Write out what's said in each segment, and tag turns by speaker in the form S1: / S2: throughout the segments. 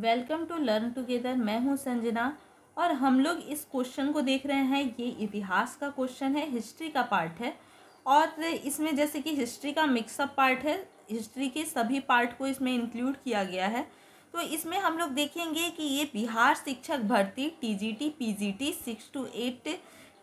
S1: welcome to learn together मैं हूं संजना और हम लोग इस क्वेश्चन को देख रहे हैं ये इतिहास का क्वेश्चन है हिस्ट्री का पार्ट है और इसमें जैसे कि हिस्ट्री का मिक्सअप पार्ट है हिस्ट्री के सभी पार्ट को इसमें इंक्लूड किया गया है तो इसमें हम लोग देखेंगे कि ये बिहार शिक्षक भर्ती T T G P G T six to eight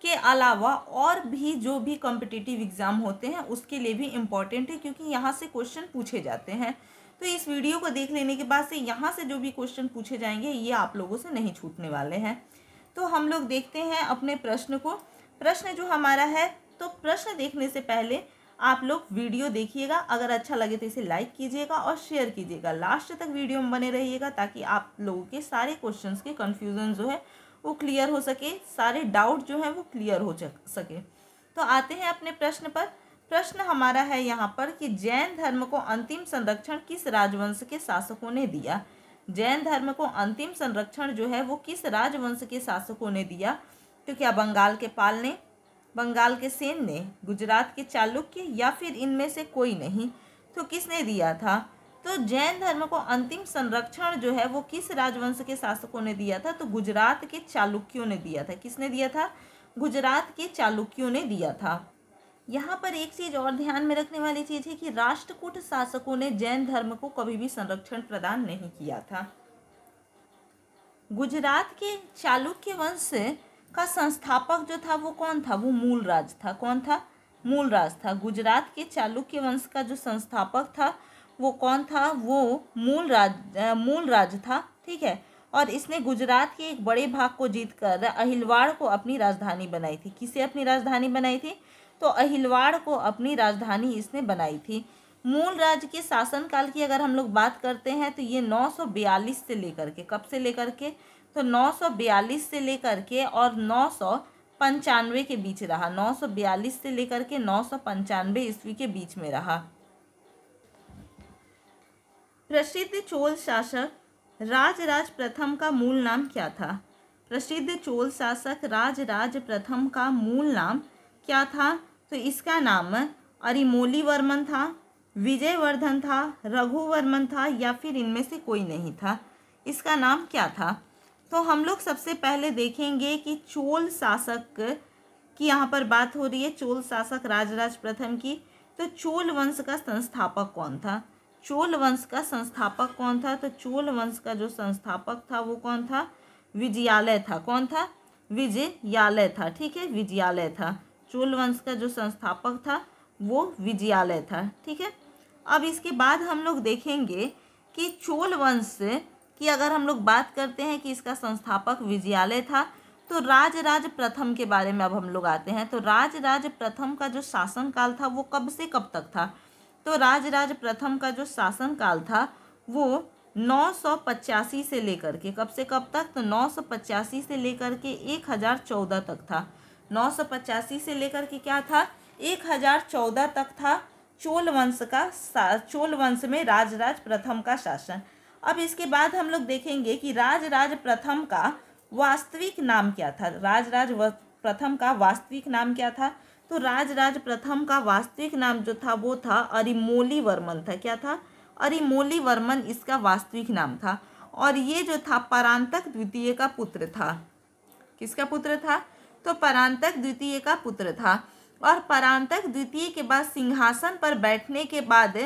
S1: के अलावा और भी जो भी कॉम्पिटिटिव एग्ज़ाम होते हैं उसके लिए भी इम्पॉर्टेंट है क्योंकि यहाँ से क्वेश्चन पूछे जाते हैं तो इस वीडियो को देख लेने के बाद से यहाँ से जो भी क्वेश्चन पूछे जाएंगे ये आप लोगों से नहीं छूटने वाले हैं तो हम लोग देखते हैं अपने प्रश्न को प्रश्न जो हमारा है तो प्रश्न देखने से पहले आप लोग वीडियो देखिएगा अगर अच्छा लगे तो इसे लाइक कीजिएगा और शेयर कीजिएगा लास्ट तक वीडियो में बने रहिएगा ताकि आप लोगों के सारे क्वेश्चंस के कन्फ्यूज़न जो है वो क्लियर हो सके सारे डाउट जो है वो क्लियर हो सके तो आते हैं अपने प्रश्न पर प्रश्न हमारा है यहाँ पर कि जैन धर्म को अंतिम संरक्षण किस राजवंश के शासकों ने दिया जैन धर्म को अंतिम संरक्षण जो है वो किस राजवंश के शासकों ने दिया तो क्या बंगाल के पाल ने बंगाल के सेन ने गुजरात के चालुक्य या फिर इनमें से कोई नहीं तो किसने दिया था तो जैन धर्म को अंतिम संरक्षण जो है वो किस राजवंश के शासकों ने दिया था तो गुजरात के चालुक्यों ने दिया था किसने दिया था गुजरात के चालुक्यों ने दिया था यहाँ पर एक चीज और ध्यान में रखने वाली चीज है कि राष्ट्रकूट शासकों ने जैन धर्म को कभी भी संरक्षण प्रदान नहीं किया था गुजरात के चालुक्य वंश का संस्थापक जो था वो कौन था वो मूल राज था कौन था मूल राज था गुजरात के चालुक्य वंश का जो संस्थापक था वो कौन था वो मूल राज मूल राज था ठीक है और इसने गुजरात के एक बड़े भाग को जीतकर अहिलवाड़ को अपनी राजधानी बनाई थी किसे अपनी राजधानी बनाई थी तो अहिलवाड़ को अपनी राजधानी इसने बनाई थी मूल राज्य के शासनकाल की अगर हम लोग बात करते हैं तो ये 942 से लेकर के कब से लेकर के तो 942 से लेकर के और नौ पंचानवे के बीच रहा 942 से लेकर के नौ सौ पंचानवे ईस्वी के बीच में रहा प्रसिद्ध चोल शासक राजराज प्रथम का मूल नाम क्या था प्रसिद्ध चोल शासक राजराज प्रथम का मूल नाम क्या था तो इसका नाम अरिमोली वर्मन था विजयवर्धन था रघुवर्मन था या फिर इनमें से कोई नहीं था इसका नाम क्या था तो हम लोग सबसे पहले देखेंगे कि चोल शासक की यहाँ पर बात हो रही है चोल शासक राजराज प्रथम की तो चोल वंश का संस्थापक कौन था चोल वंश का संस्थापक कौन था तो चोल वंश का जो संस्थापक था वो कौन था विजयालय था कौन था विजयालय था ठीक है विजयालय था चोल वंश का जो संस्थापक था वो विजयालय था ठीक है अब इसके बाद हम लोग देखेंगे कि चोल वंश की अगर हम लोग बात करते हैं कि इसका संस्थापक विजयालय था तो राज प्रथम के बारे में अब हम लोग आते हैं तो राज प्रथम का जो शासन काल था वो कब से कब तक था तो राज प्रथम का जो शासन काल था वो नौ सौ पचासी से लेकर के कब से कब तक तो नौ सौ पचासी से लेकर के एक हज़ार चौदह तक था नौ सौ पचासी से लेकर के क्या था एक हजार चौदह तक था चोल वंश का चोल वंश में राजराज प्रथम का शासन अब इसके बाद हम लोग देखेंगे कि राजराज प्रथम का वास्तविक नाम क्या था राजराज प्रथम का वास्तविक नाम क्या था तो राजराज प्रथम का वास्तविक नाम जो था वो था अरिमोली वर्मन था क्या था अरिमोली वर्मन इसका वास्तविक नाम था और ये जो था परांतक द्वितीय का पुत्र था किसका पुत्र था तो परांतक द्वितीय का पुत्र था और परांतक द्वितीय के बाद सिंहासन पर बैठने के बाद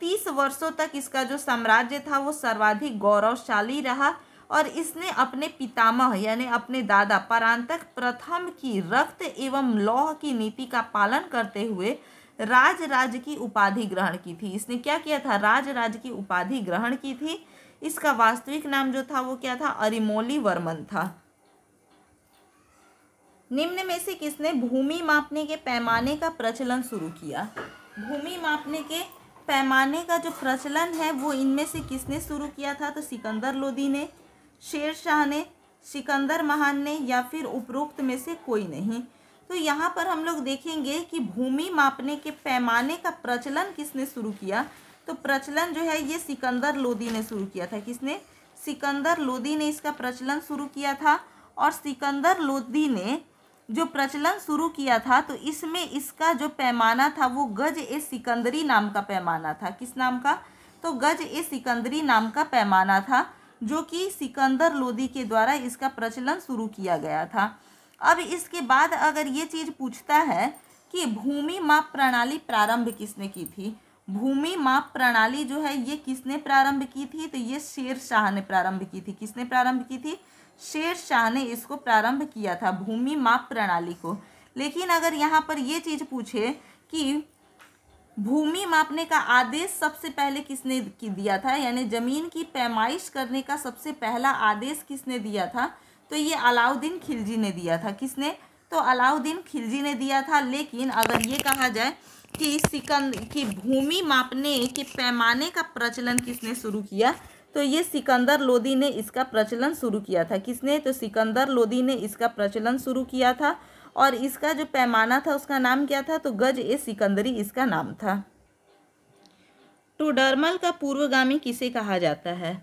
S1: तीस वर्षों तक इसका जो साम्राज्य था वो सर्वाधिक गौरवशाली रहा और इसने अपने पितामह यानी अपने दादा परांतक प्रथम की रक्त एवं लौह की नीति का पालन करते हुए राज राज की उपाधि ग्रहण की थी इसने क्या किया था राज राज की उपाधि ग्रहण की थी इसका वास्तविक नाम जो था वो क्या था अरिमोली वर्मन था निम्न में से किसने भूमि मापने के पैमाने का प्रचलन शुरू किया भूमि मापने के पैमाने का जो प्रचलन है वो इनमें से किसने शुरू किया था तो सिकंदर लोदी ने शेर शाह ने सिकंदर महान ने या फिर उपरोक्त में से कोई नहीं तो यहाँ पर हम लोग देखेंगे कि भूमि मापने के पैमाने का प्रचलन किसने शुरू किया तो प्रचलन जो है ये सिकंदर लोदी ने शुरू किया था किसने सिकंदर लोदी ने इसका प्रचलन शुरू किया था और सिकंदर लोदी ने जो प्रचलन शुरू किया था तो इसमें इसका जो पैमाना था वो गज ए सिकंदरी नाम का पैमाना था किस नाम का तो गज ए सिकंदरी नाम का पैमाना था जो कि सिकंदर लोदी के द्वारा इसका प्रचलन शुरू किया गया था अब इसके बाद अगर ये चीज़ पूछता है कि भूमि माप प्रणाली प्रारंभ किसने की थी भूमि माप प्रणाली जो है ये किसने प्रारंभ की थी तो ये शेर शाह ने प्रारंभ की थी किसने प्रारंभ की थी शेर शाह ने इसको प्रारंभ किया था भूमि माप प्रणाली को लेकिन अगर यहाँ पर ये चीज़ पूछे कि भूमि मापने का आदेश सबसे पहले किसने दिया था यानी ज़मीन की पैमाइश करने का सबसे पहला आदेश किसने दिया था तो ये अलाउद्दीन खिलजी ने दिया था किसने तो अलाउद्दीन खिलजी ने दिया था लेकिन अगर ये कहा जाए कि सिकंद की भूमि मापने के पैमाने का प्रचलन किसने शुरू किया तो ये सिकंदर लोदी ने इसका प्रचलन शुरू किया था किसने तो सिकंदर लोदी ने इसका प्रचलन शुरू किया था और इसका जो पैमाना था उसका नाम क्या था तो गज ए सिकंदरी इसका नाम था टोडरमल का पूर्वगामी किसे कहा जाता है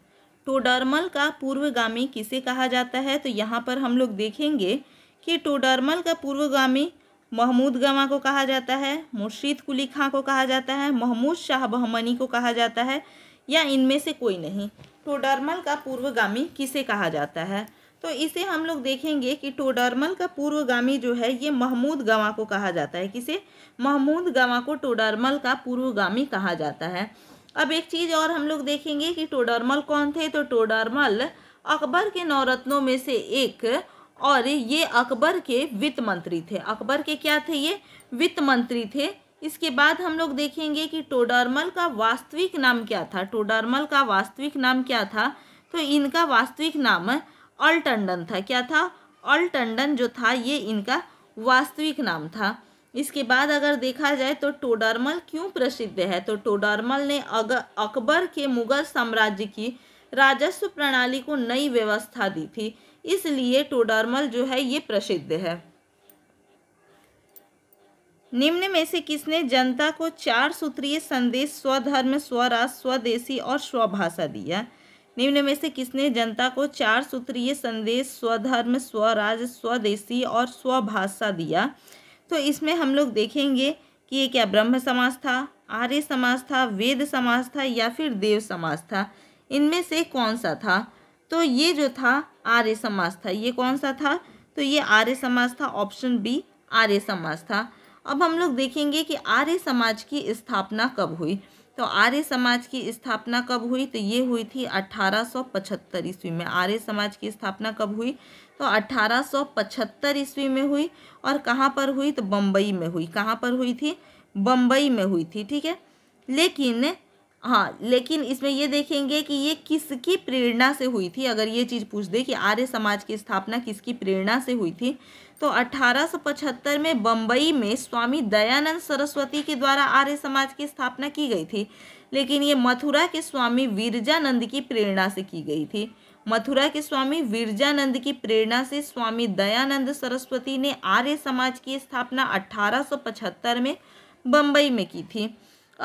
S1: टोडरमल का पूर्वगामी किसे कहा जाता है तो यहाँ पर हम लोग देखेंगे कि टोडरमल का पूर्वगामी महमूद गवा को कहा जाता है मुर्शीद कुली खां को कहा जाता है महमूद शाह बहमनी को कहा जाता है या इनमें से कोई नहीं टोडर्मल का पूर्वगामी किसे कहा जाता है तो इसे हम लोग देखेंगे कि टोडर्मल का पूर्वगामी जो है ये महमूद गवा को कहा जाता है किसे महमूद गवा को टोडर्मल का पूर्वगामी कहा जाता है अब एक चीज़ और हम लोग देखेंगे कि टोडर्मल कौन थे तो टोडर्मल अकबर के नौरत्नों में से एक और ये अकबर के वित्त मंत्री थे अकबर के क्या थे ये वित्त मंत्री थे इसके बाद हम लोग देखेंगे कि टोडरमल का वास्तविक नाम क्या था टोडरमल का वास्तविक नाम क्या था तो इनका वास्तविक नाम ऑल्टंडन था क्या था ऑल्टंडन जो था ये इनका वास्तविक नाम था इसके बाद अगर देखा जाए तो टोडरमल क्यों प्रसिद्ध है तो टोडरमल ने अकबर के मुगल साम्राज्य की राजस्व प्रणाली को नई व्यवस्था दी थी इसलिए टोडर्मल जो है ये प्रसिद्ध है निम्न में से किसने जनता को चार सूत्रीय संदेश स्वधर्म स्वराज स्वदेशी और स्वभाषा दिया निम्न में से किसने जनता को चार सूत्रीय संदेश स्वधर्म स्वराज स्वदेशी और स्वभाषा दिया तो इसमें हम लोग देखेंगे कि ये क्या ब्रह्म समाज था आर्य समाज था वेद समाज था या फिर देव समाज था इनमें से कौन सा था तो ये जो था आर्य समाज था ये कौन सा था तो ये आर्य समाज था ऑप्शन बी आर्य समाज था अब हम लोग देखेंगे कि आर्य समाज की स्थापना कब हुई तो आर्य समाज की स्थापना कब हुई तो ये हुई थी 1875 ईस्वी में आर्य समाज की स्थापना कब हुई तो 1875 ईस्वी में हुई और कहाँ पर हुई तो बम्बई में हुई कहाँ पर हुई थी बम्बई में हुई थी ठीक है लेकिन हाँ लेकिन इसमें ये देखेंगे कि ये किसकी प्रेरणा से हुई थी अगर ये चीज़ पूछ दे कि आर्य समाज की स्थापना किसकी प्रेरणा से हुई थी तो 1875 में बम्बई में स्वामी दयानंद सरस्वती के द्वारा आर्य समाज की स्थापना की गई थी लेकिन ये मथुरा के स्वामी विरजानंद की प्रेरणा से की गई थी मथुरा के स्वामी विरजानंद की प्रेरणा से स्वामी दयानंद सरस्वती ने आर्य समाज की स्थापना 1875 में बम्बई में की थी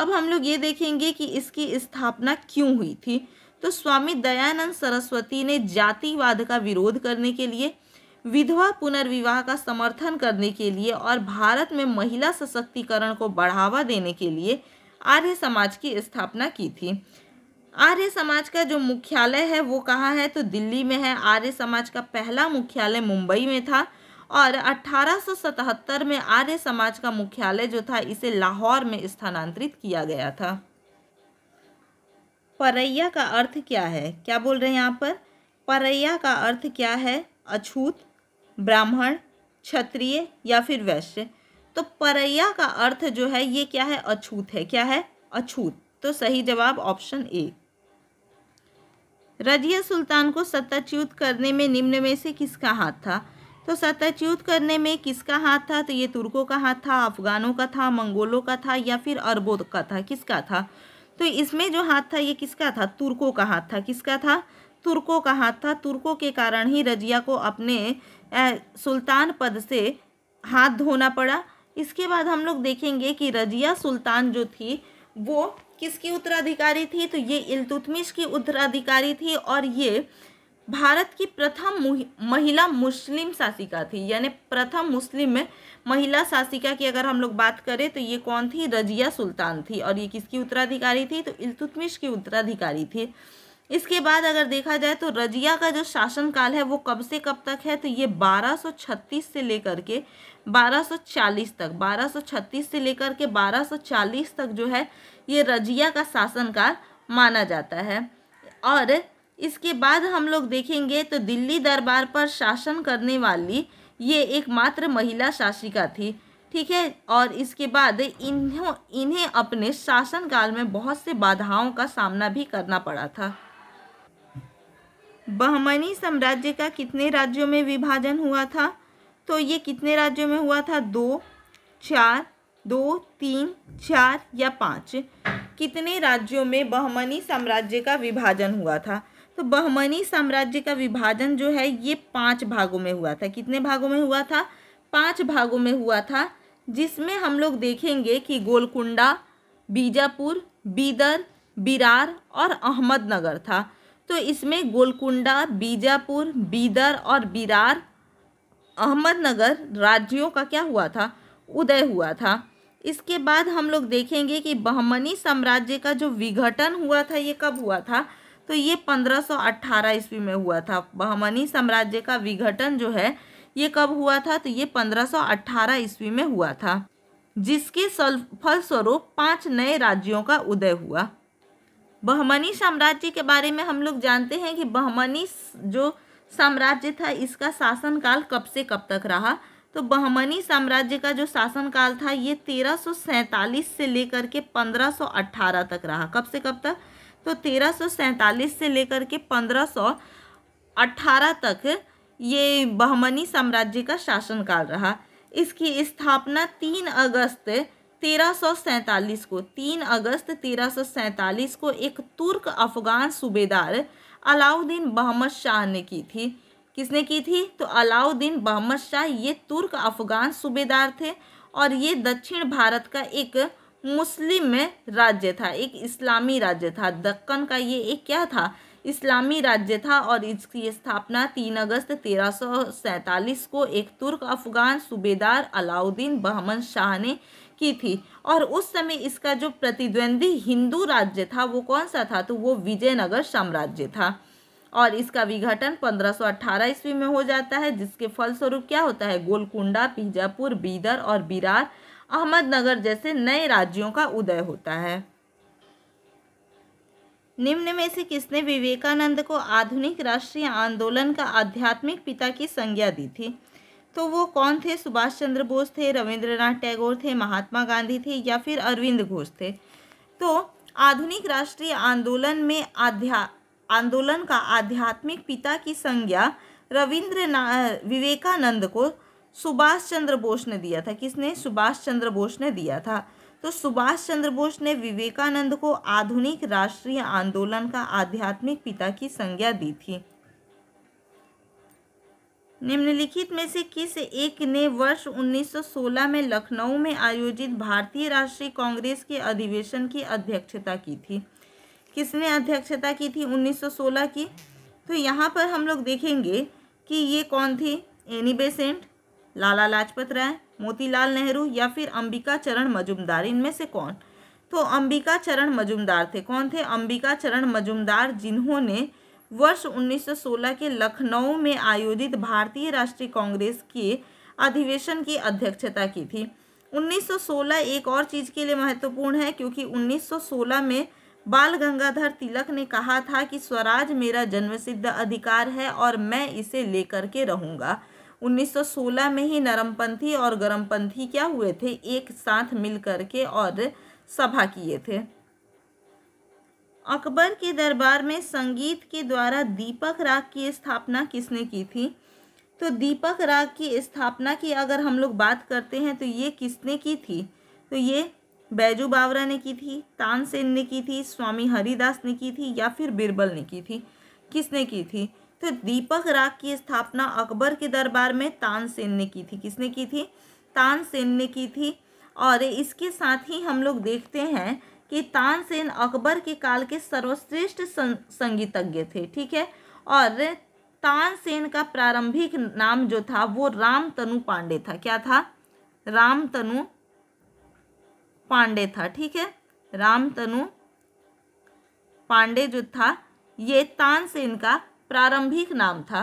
S1: अब हम लोग ये देखेंगे कि इसकी स्थापना क्यों हुई थी तो स्वामी दयानंद सरस्वती ने जातिवाद का विरोध करने के लिए विधवा पुनर्विवाह का समर्थन करने के लिए और भारत में महिला सशक्तिकरण को बढ़ावा देने के लिए आर्य समाज की स्थापना की थी आर्य समाज का जो मुख्यालय है वो कहाँ है तो दिल्ली में है आर्य समाज का पहला मुख्यालय मुंबई में था और 1877 में आर्य समाज का मुख्यालय जो था इसे लाहौर में स्थानांतरित किया गया था परैया का अर्थ क्या है क्या बोल रहे हैं यहाँ पर परैया का अर्थ क्या है अछूत ब्राह्मण क्षत्रिय या फिर वैश्य तो परैया का अर्थ जो है ये क्या है अछूत है क्या है अछूत तो सही जवाब ऑप्शन ए रजिया सुल्तान को सत्ताच्युत करने में निम्न में से किसका हाथ था तो सत्ताच्युत करने में किसका हाथ था तो ये तुर्कों का हाथ था अफगानों का था मंगोलों का था या फिर अरबों का था किसका था तो इसमें जो हाथ था ये किसका था तुर्कों का हाथ था किसका था तुर्कों का हाथ था तुर्कों के कारण ही रजिया को अपने ए, सुल्तान पद से हाथ धोना पड़ा इसके बाद हम लोग देखेंगे कि रजिया सुल्तान जो थी वो किसकी उत्तराधिकारी थी तो ये इलतुतमिश की उत्तराधिकारी थी और ये भारत की प्रथम महिला मुस्लिम शासिका थी यानी प्रथम मुस्लिम महिला शासिका की अगर हम लोग बात करें तो ये कौन थी रजिया सुल्तान थी और ये किसकी उत्तराधिकारी थी तो इल्तुतमिश की उत्तराधिकारी थी इसके बाद अगर देखा जाए तो रजिया का जो शासनकाल है वो कब से कब तक है तो ये 1236 से लेकर के 1240 तक 1236 से लेकर के 1240 तक जो है ये रजिया का शासनकाल माना जाता है और इसके बाद हम लोग देखेंगे तो दिल्ली दरबार पर शासन करने वाली ये एकमात्र महिला शासिका थी ठीक है और इसके बाद इन्हों इन्हें अपने शासन काल में बहुत से बाधाओं का सामना भी करना पड़ा था बहमनी साम्राज्य का कितने राज्यों में विभाजन हुआ था तो ये कितने राज्यों में हुआ था दो चार दो तीन चार या पाँच कितने राज्यों में बहमनी साम्राज्य का विभाजन हुआ था तो बहमनी साम्राज्य का विभाजन जो है ये पांच भागों में हुआ था कितने भागों में हुआ था पांच भागों में हुआ था जिसमें हम लोग देखेंगे कि गोलकुंडा बीजापुर बीदर बिरार और अहमदनगर था तो इसमें गोलकुंडा बीजापुर बीदर और बिरार अहमदनगर राज्यों का क्या हुआ था उदय हुआ था इसके बाद हम लोग देखेंगे कि बहमनी साम्राज्य का जो विघटन हुआ था ये कब हुआ था तो ये 1518 ईस्वी में हुआ था बहमनी साम्राज्य का विघटन जो है ये कब हुआ था तो ये 1518 ईस्वी में हुआ था जिसके फलस्वरूप पांच नए राज्यों का उदय हुआ बहमनी साम्राज्य के बारे में हम लोग जानते हैं कि बहमनी जो साम्राज्य था इसका शासनकाल कब से कब तक रहा तो बहमनी साम्राज्य का जो शासनकाल था ये तेरह से लेकर के 1518 तक रहा कब से कब तक तो तेरह से लेकर के पंद्रह तक ये बहमनी साम्राज्य का शासनकाल रहा इसकी स्थापना तीन अगस्त तेरह को तीन अगस्त तेरह को एक तुर्क अफगान सूबेदार अलाउद्दीन बहमद शाह ने की थी किसने की थी तो अलाउद्दीन बहमद शाह ये तुर्क अफगान सूबेदार थे और ये दक्षिण भारत का एक मुस्लिम में राज्य था एक इस्लामी राज्य था दक्कन का ये एक क्या था इस्लामी राज्य था और इसकी स्थापना तीन अगस्त तेरह को एक तुर्क अफगान सूबेदार अलाउद्दीन बहमन शाह ने की थी और उस समय इसका जो प्रतिद्वंदी हिंदू राज्य था वो कौन सा था तो वो विजयनगर साम्राज्य था और इसका विघटन 1518 ईस्वी में हो जाता है जिसके फलस्वरूप क्या होता है गोलकुंडा बीजापुर बीदर और बिरार अहमदनगर जैसे नए राज्यों का उदय होता है निम्न में से किसने विवेकानंद को आधुनिक राष्ट्रीय आंदोलन का आध्यात्मिक पिता की संज्ञा दी थी तो वो कौन थे सुभाष चंद्र बोस थे रविंद्रनाथ टैगोर थे महात्मा गांधी थे या फिर अरविंद घोष थे तो आधुनिक राष्ट्रीय आंदोलन में आध्या आंदोलन का आध्यात्मिक पिता की संज्ञा रविंद्र विवेकानंद को सुभाष चंद्र बोस ने दिया था किसने सुभाष चंद्र बोस ने दिया था तो सुभाष चंद्र बोस ने विवेकानंद को आधुनिक राष्ट्रीय आंदोलन का आध्यात्मिक पिता की संज्ञा दी थी निम्नलिखित में से किस एक ने वर्ष 1916 में लखनऊ में आयोजित भारतीय राष्ट्रीय कांग्रेस के अधिवेशन की अध्यक्षता की थी किसने अध्यक्षता की थी 1916 की तो यहाँ पर हम लोग देखेंगे कि ये कौन थी एनी बेसेंट लाला लाजपत राय मोतीलाल नेहरू या फिर अंबिका चरण मजुमदार इनमें से कौन तो अंबिका चरण मजुमदार थे कौन थे अंबिका चरण मजुमदार जिन्होंने वर्ष 1916 के लखनऊ में आयोजित भारतीय राष्ट्रीय कांग्रेस के अधिवेशन की अध्यक्षता की थी 1916 एक और चीज़ के लिए महत्वपूर्ण है क्योंकि 1916 में बाल गंगाधर तिलक ने कहा था कि स्वराज मेरा जन्मसिद्ध अधिकार है और मैं इसे लेकर के रहूँगा 1916 में ही नरमपंथी और गरमपंथी क्या हुए थे एक साथ मिल करके और सभा किए थे अकबर के दरबार में संगीत के द्वारा दीपक राग की स्थापना किसने की थी तो दीपक राग की स्थापना की अगर हम लोग बात करते हैं तो ये किसने की थी तो ये बैजू बावरा ने की थी तानसेन ने की थी स्वामी हरिदास ने की थी या फिर बिरबल ने की थी किसने की थी तो दीपक राग की स्थापना अकबर के दरबार में तानसेन ने की थी किसने की थी तानसेन ने की थी और इसके साथ ही हम लोग देखते हैं कि तानसेन अकबर के काल के सर्वश्रेष्ठ संगीतज्ञ थे ठीक है और तानसेन का प्रारंभिक नाम जो था वो राम तनु पांडे था क्या था राम तनु पांडे था ठीक है राम तनु पांडे जो था ये तानसेन का प्रारंभिक नाम था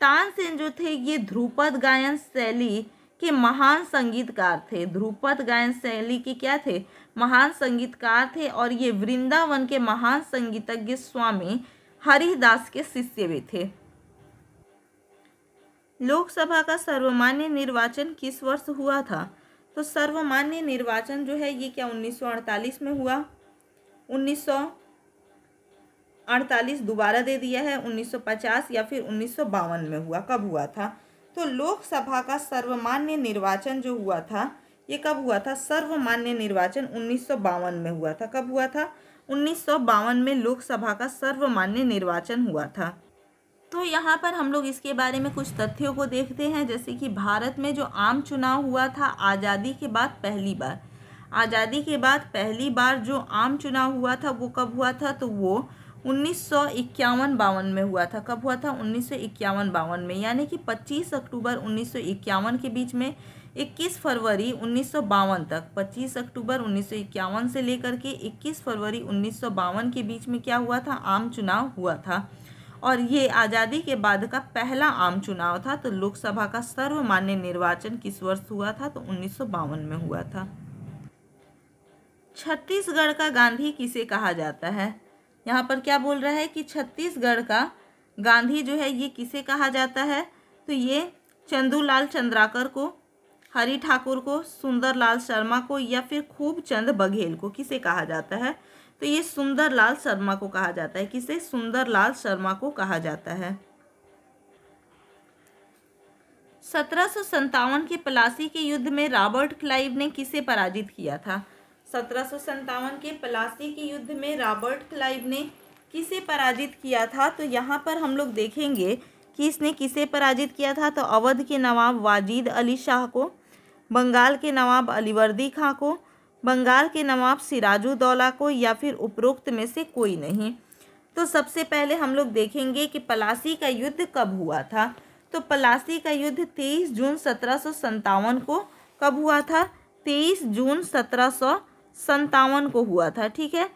S1: तानसेन जो थे ये ध्रुपद गायन शैली के महान संगीतकार थे ध्रुपद गायन शैली के क्या थे महान संगीतकार थे और ये वृंदावन के महान संगीतज्ञ स्वामी हरिदास के शिष्य भी थे लोकसभा का सर्वमान्य निर्वाचन किस वर्ष हुआ था तो सर्वमान्य निर्वाचन जो है ये क्या 1948 में हुआ अड़तालीस दोबारा दे दिया है 1950 या फिर उन्नीस में हुआ कब हुआ था तो लोकसभा का सर्वमान्य निर्वाचन जो हुआ था ये कब हुआ था सर्वमान्य निर्वाचन उन्नीस में हुआ था कब हुआ था उन्नीस में लोकसभा का सर्वमान्य निर्वाचन हुआ था तो यहाँ पर हम लोग इसके बारे में कुछ तथ्यों को देखते हैं जैसे कि भारत में जो आम चुनाव हुआ था आज़ादी के बाद पहली बार आज़ादी के बाद पहली बार जो आम चुनाव हुआ था वो कब हुआ था तो वो उन्नीस सौ इक्यावन बावन में हुआ था कब हुआ था उन्नीस सौ इक्यावन बावन में यानी कि पच्चीस अक्टूबर उन्नीस सौ इक्यावन के बीच में इक्कीस फरवरी उन्नीस सौ बावन तक पच्चीस अक्टूबर उन्नीस सौ इक्यावन से लेकर के इक्कीस फरवरी उन्नीस सौ बावन के बीच में क्या हुआ था आम चुनाव हुआ था और ये आज़ादी के बाद का पहला आम चुनाव था तो लोकसभा का सर्वमान्य निर्वाचन किस वर्ष हुआ था तो उन्नीस में हुआ था छत्तीसगढ़ का गांधी किसे कहा जाता है यहाँ पर क्या बोल रहा है कि छत्तीसगढ़ का गांधी जो है ये किसे कहा जाता है तो ये चंदूलाल चंद्राकर को हरी ठाकुर को सुंदरलाल शर्मा को या फिर खूब चंद बघेल को किसे कहा जाता है तो ये सुंदरलाल शर्मा को कहा जाता है किसे सुंदरलाल शर्मा को कहा जाता है सत्रह के पलासी के युद्ध में रॉबर्ट क्लाइव ने किसे पराजित किया था सत्रह के पलासी के युद्ध में रॉबर्ट क्लाइव ने किसे पराजित किया था तो यहाँ पर हम लोग देखेंगे कि इसने किसे पराजित किया था तो अवध के नवाब वाजिद अली शाह को बंगाल के नवाब अलीवर्दी खां को बंगाल के नवाब सिराजुद्दौला को या फिर उपरोक्त में से कोई नहीं तो सबसे पहले हम लोग देखेंगे कि पलासी का युद्ध कब हुआ था तो पलासी का युद्ध तेईस जून सत्रह को कब हुआ था तेईस जून सत्रह संतावन को हुआ था ठीक है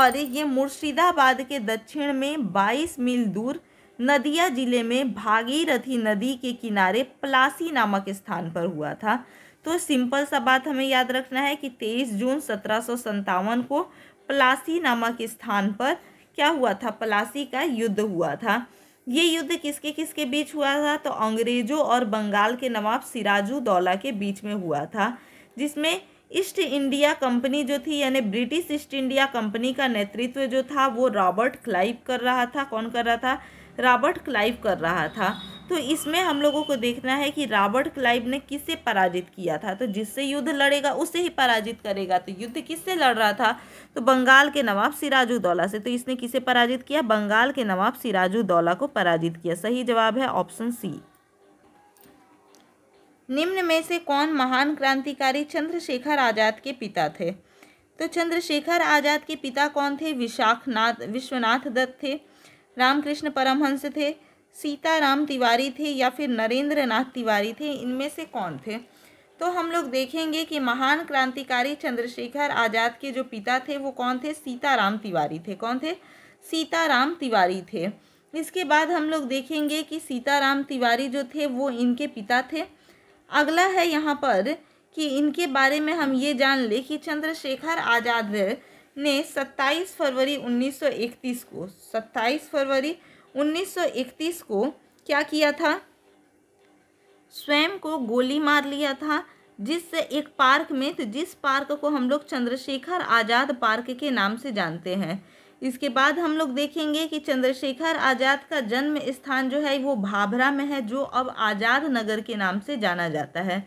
S1: और ये मुर्शिदाबाद के दक्षिण में 22 मील दूर नदिया जिले में भागीरथी नदी के किनारे पलासी नामक स्थान पर हुआ था तो सिंपल सा बात हमें याद रखना है कि 23 जून सत्रह को पलासी नामक स्थान पर क्या हुआ था पलासी का युद्ध हुआ था ये युद्ध किसके किसके बीच हुआ था तो अंग्रेजों और बंगाल के नवाब सिराजुद्दौला के बीच में हुआ था जिसमें ईस्ट इंडिया कंपनी जो थी यानी ब्रिटिश ईस्ट इंडिया कंपनी का नेतृत्व जो था वो रॉबर्ट क्लाइव कर रहा था कौन कर रहा था रॉबर्ट क्लाइव कर रहा था तो इसमें हम लोगों को देखना है कि रॉबर्ट क्लाइव ने किसे पराजित किया था तो जिससे युद्ध लड़ेगा उसे ही पराजित करेगा तो युद्ध किससे लड़ रहा था तो बंगाल के नवाब सिराजुद्दौला से तो इसने किसे पराजित किया बंगाल के नवाब सिराजुद्दौला को पराजित किया सही जवाब है ऑप्शन सी निम्न में से कौन महान क्रांतिकारी चंद्रशेखर आज़ाद के पिता थे तो चंद्रशेखर आज़ाद के पिता कौन थे विशाखनाथ विश्वनाथ दत्त थे रामकृष्ण परमहंस थे सीताराम तिवारी थे या फिर नरेंद्र नाथ तिवारी थे इनमें से कौन थे तो हम लोग देखेंगे कि महान क्रांतिकारी चंद्रशेखर आज़ाद के जो पिता थे वो कौन थे सीताराम तिवारी थे कौन थे सीताराम तिवारी थे इसके बाद हम लोग देखेंगे कि सीताराम तिवारी जो थे वो इनके पिता थे अगला है यहाँ पर कि इनके बारे में हम ये जान ले कि चंद्रशेखर आज़ाद ने 27 फरवरी 1931 को 27 फरवरी 1931 को क्या किया था स्वयं को गोली मार लिया था जिससे एक पार्क में तो जिस पार्क को हम लोग चंद्रशेखर आज़ाद पार्क के नाम से जानते हैं इसके बाद हम लोग देखेंगे कि चंद्रशेखर आज़ाद का जन्म स्थान जो है वो भाभरा में है जो अब आज़ाद नगर के नाम से जाना जाता है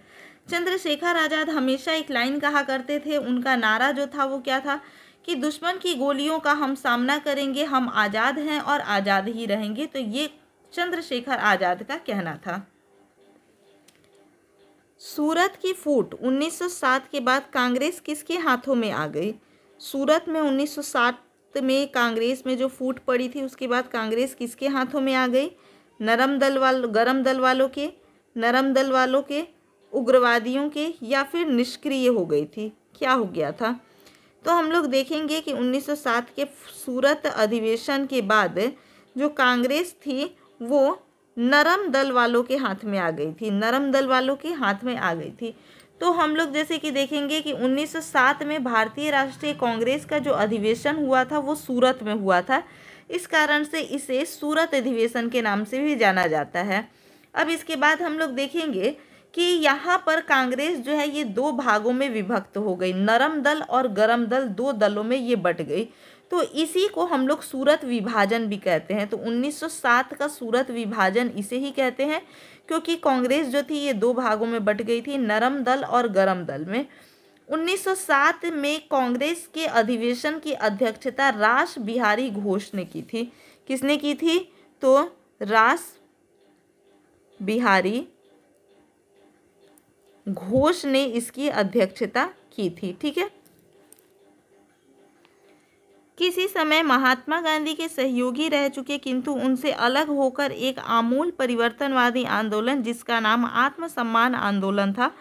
S1: चंद्रशेखर आज़ाद हमेशा एक लाइन कहा करते थे उनका नारा जो था वो क्या था कि दुश्मन की गोलियों का हम सामना करेंगे हम आज़ाद हैं और आज़ाद ही रहेंगे तो ये चंद्रशेखर आज़ाद का कहना था सूरत की फूट 1907 के बाद कांग्रेस किसके हाथों में आ गई सूरत में में कांग्रेस में जो फूट पड़ी थी उसके बाद कांग्रेस किसके हाथों में आ गई नरम दल वालों गर्म दल वालों के नरम दल वालों के उग्रवादियों के या फिर निष्क्रिय हो गई थी क्या हो गया था तो हम लोग देखेंगे कि 1907 के सूरत अधिवेशन के बाद जो कांग्रेस थी वो नरम दल वालों के हाथ में आ गई थी नरम दल वालों के हाथ में आ गई थी तो हम लोग जैसे कि देखेंगे कि 1907 में भारतीय राष्ट्रीय कांग्रेस का जो अधिवेशन हुआ था वो सूरत में हुआ था इस कारण से इसे सूरत अधिवेशन के नाम से भी जाना जाता है अब इसके बाद हम लोग देखेंगे कि यहाँ पर कांग्रेस जो है ये दो भागों में विभक्त हो गई नरम दल और गरम दल दो दलों में ये बट गई तो इसी को हम लोग सूरत विभाजन भी कहते हैं तो 1907 का सूरत विभाजन इसे ही कहते हैं क्योंकि कांग्रेस जो थी ये दो भागों में बट गई थी नरम दल और गरम दल में 1907 में कांग्रेस के अधिवेशन की अध्यक्षता रास बिहारी घोष ने की थी किसने की थी तो रास बिहारी घोष ने इसकी अध्यक्षता की थी ठीक है किसी समय महात्मा गांधी के सहयोगी रह चुके किंतु उनसे अलग होकर एक आमूल परिवर्तनवादी आंदोलन जिसका नाम आत्मसम्मान आंदोलन था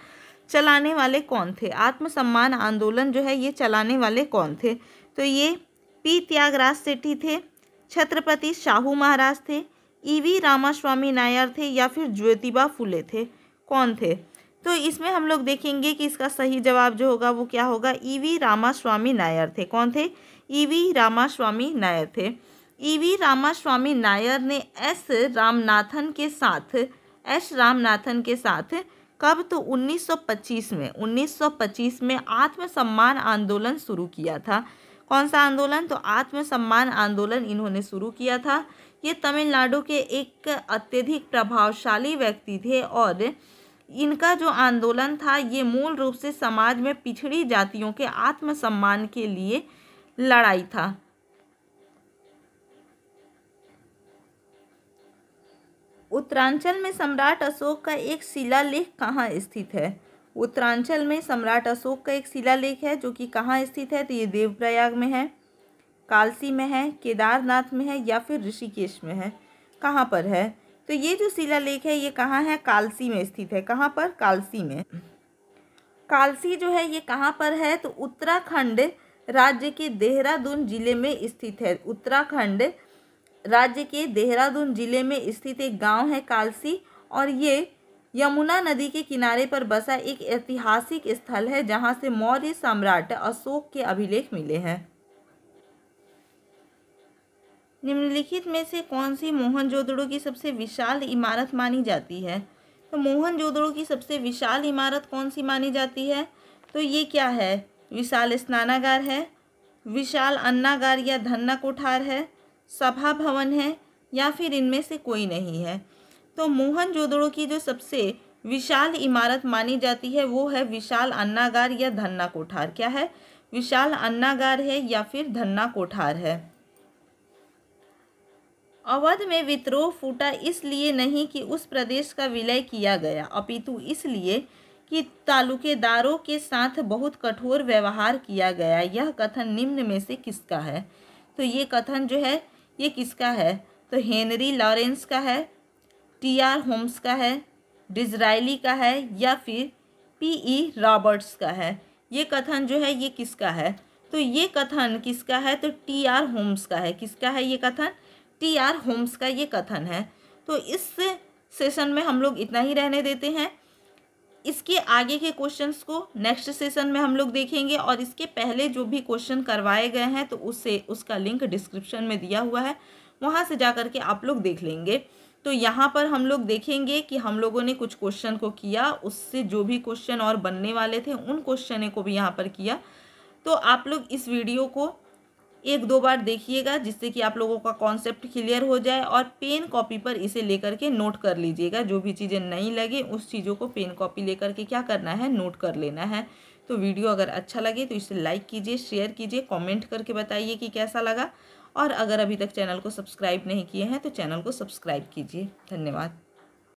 S1: चलाने वाले कौन थे आत्मसम्मान आंदोलन जो है ये चलाने वाले कौन थे तो ये पी त्यागराज सेठी थे छत्रपति शाहू महाराज थे ई वी रामास्वामी नायर थे या फिर ज्योतिबा फुले थे कौन थे तो इसमें हम लोग देखेंगे कि इसका सही जवाब जो होगा वो क्या होगा ई वी रामास्वामी नायर थे कौन थे ई वी रामास्वामी नायर थे ई वी रामास्वामी नायर ने एस रामनाथन के साथ एस रामनाथन के साथ कब तो 1925 में 1925 में आत्मसम्मान आंदोलन शुरू किया था कौन सा आंदोलन तो आत्मसम्मान आंदोलन इन्होंने शुरू किया था ये तमिलनाडु के एक अत्यधिक प्रभावशाली व्यक्ति थे और इनका जो आंदोलन था ये मूल रूप से समाज में पिछड़ी जातियों के आत्मसम्मान के लिए लड़ाई था उत्तरांचल में सम्राट अशोक का एक शिलालेख कहाँ स्थित है उत्तरांचल में सम्राट अशोक का एक शिलालेख है जो कि कहाँ स्थित है तो ये देवप्रयाग में है कालसी में है केदारनाथ में है या फिर ऋषिकेश में है कहाँ पर है तो ये जो शिलालेख है ये कहाँ है कालसी में स्थित है कहाँ पर कालसी में कालसी जो है ये कहाँ पर है तो उत्तराखंड राज्य के देहरादून जिले में स्थित है उत्तराखंड राज्य के देहरादून जिले में स्थित एक गांव है कालसी और ये यमुना नदी के किनारे पर बसा एक ऐतिहासिक स्थल है जहां से मौर्य सम्राट अशोक के अभिलेख मिले हैं निम्नलिखित में से कौन सी मोहनजोदड़ो की सबसे विशाल इमारत मानी जाती है तो मोहनजोदड़ो की सबसे विशाल इमारत कौन सी मानी जाती है तो ये क्या है विशाल स्नानागार है विशाल अन्नागार या धन्ना कोठार है सभा भवन है या फिर इनमें से कोई नहीं है तो मोहन जोदड़ो की जो सबसे विशाल इमारत मानी जाती है वो है विशाल अन्नागार या धन्ना कोठार क्या है विशाल अन्नागार है या फिर धन्ना कोठार है अवध में विद्रोह फूटा इसलिए नहीं कि उस प्रदेश का विलय किया गया अपितु इसलिए कि ताल्लुकेदारों के साथ बहुत कठोर व्यवहार किया गया यह कथन निम्न में से किसका है तो ये कथन जो है ये किसका है तो हेनरी लॉरेंस का है टी आर होम्स का है डिजराइली का है या फिर पी ई रॉबर्ट्स का है ये कथन जो है ये किसका है तो ये कथन किसका है तो टी आर होम्स का है किसका है ये कथन टी आर होम्स का ये कथन है तो इस सेशन में हम लोग इतना ही रहने देते हैं इसके आगे के क्वेश्चंस को नेक्स्ट सेशन में हम लोग देखेंगे और इसके पहले जो भी क्वेश्चन करवाए गए हैं तो उससे उसका लिंक डिस्क्रिप्शन में दिया हुआ है वहाँ से जा करके आप लोग देख लेंगे तो यहाँ पर हम लोग देखेंगे कि हम लोगों ने कुछ क्वेश्चन को किया उससे जो भी क्वेश्चन और बनने वाले थे उन क्वेश्चन को भी यहाँ पर किया तो आप लोग इस वीडियो को एक दो बार देखिएगा जिससे कि आप लोगों का कॉन्सेप्ट क्लियर हो जाए और पेन कॉपी पर इसे लेकर के नोट कर लीजिएगा जो भी चीज़ें नहीं लगे उस चीज़ों को पेन कॉपी लेकर के क्या करना है नोट कर लेना है तो वीडियो अगर अच्छा लगे तो इसे लाइक कीजिए शेयर कीजिए कमेंट करके बताइए कि कैसा लगा और अगर अभी तक चैनल को सब्सक्राइब नहीं किए हैं तो चैनल को सब्सक्राइब कीजिए धन्यवाद